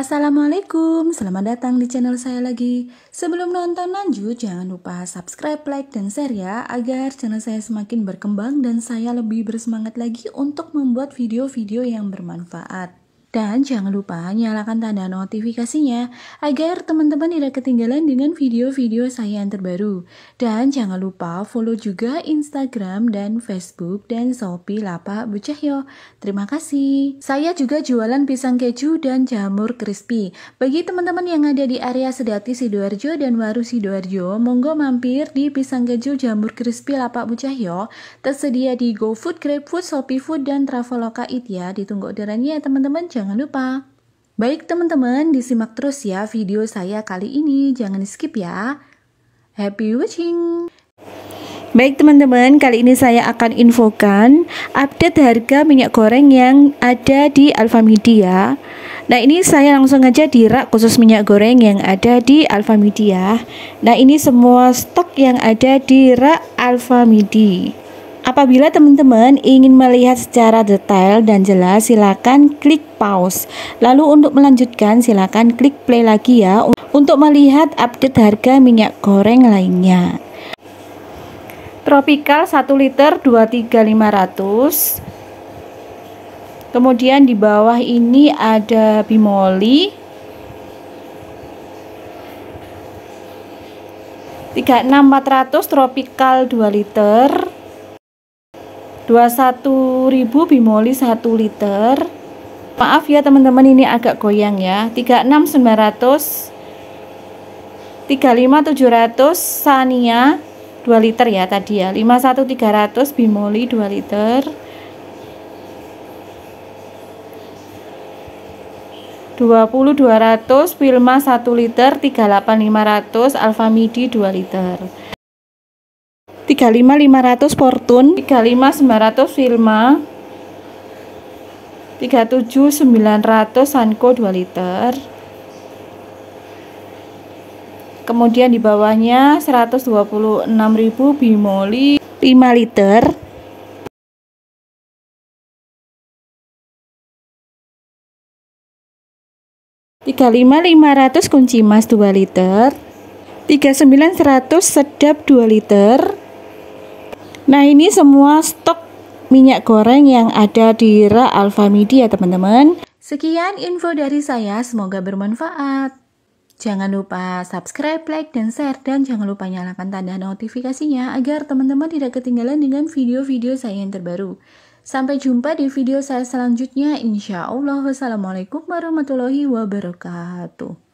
Assalamualaikum, selamat datang di channel saya lagi. Sebelum nonton lanjut, jangan lupa subscribe, like, dan share ya, agar channel saya semakin berkembang dan saya lebih bersemangat lagi untuk membuat video-video yang bermanfaat. Dan jangan lupa nyalakan tanda notifikasinya agar teman-teman tidak ketinggalan dengan video-video saya yang terbaru. Dan jangan lupa follow juga Instagram dan Facebook dan Shopee Lapak Bucahyo. Terima kasih. Saya juga jualan pisang keju dan jamur crispy. Bagi teman-teman yang ada di area Sedati Sidoarjo dan Waru Sidoarjo, monggo mampir di pisang keju jamur crispy Lapak Bucahyo. Tersedia di GoFood, GrabFood, ShopeeFood, dan Traveloka Itya. Ditunggu orderannya ya teman-teman jangan lupa. Baik teman-teman, disimak terus ya video saya kali ini, jangan skip ya. Happy watching! Baik teman-teman, kali ini saya akan infokan update harga minyak goreng yang ada di Alfamidi ya. Nah ini saya langsung aja di rak khusus minyak goreng yang ada di Alfamidi ya. Nah ini semua stok yang ada di rak Alfamidi. Apabila teman-teman ingin melihat secara detail dan jelas, silakan klik pause. Lalu untuk melanjutkan, silakan klik play lagi ya untuk melihat update harga minyak goreng lainnya. Tropical 1 liter 23500. Kemudian di bawah ini ada Bimoli 36400 tropical 2 liter 21.000 bimoli 1 liter maaf ya teman-teman ini agak goyang ya 36.900 35.700 sania 2 liter ya tadi ya 51.300 bimoli 2 liter 20200 Wilma 1 liter 38500 Alfamidi 2 liter 35500 Fortune 35900 Filma 37900 Sanko 2 liter kemudian di bawahnya 126.000 Bimoli 5 liter tiga lima lima ratus kunci emas dua liter tiga sembilan seratus sedap dua liter Nah ini semua stok minyak goreng yang ada di Ra Alpha Media teman-teman. Sekian info dari saya, semoga bermanfaat. Jangan lupa subscribe, like, dan share, dan jangan lupa nyalakan tanda notifikasinya agar teman-teman tidak ketinggalan dengan video-video saya yang terbaru. Sampai jumpa di video saya selanjutnya, insya Allah. Wassalamualaikum warahmatullahi wabarakatuh.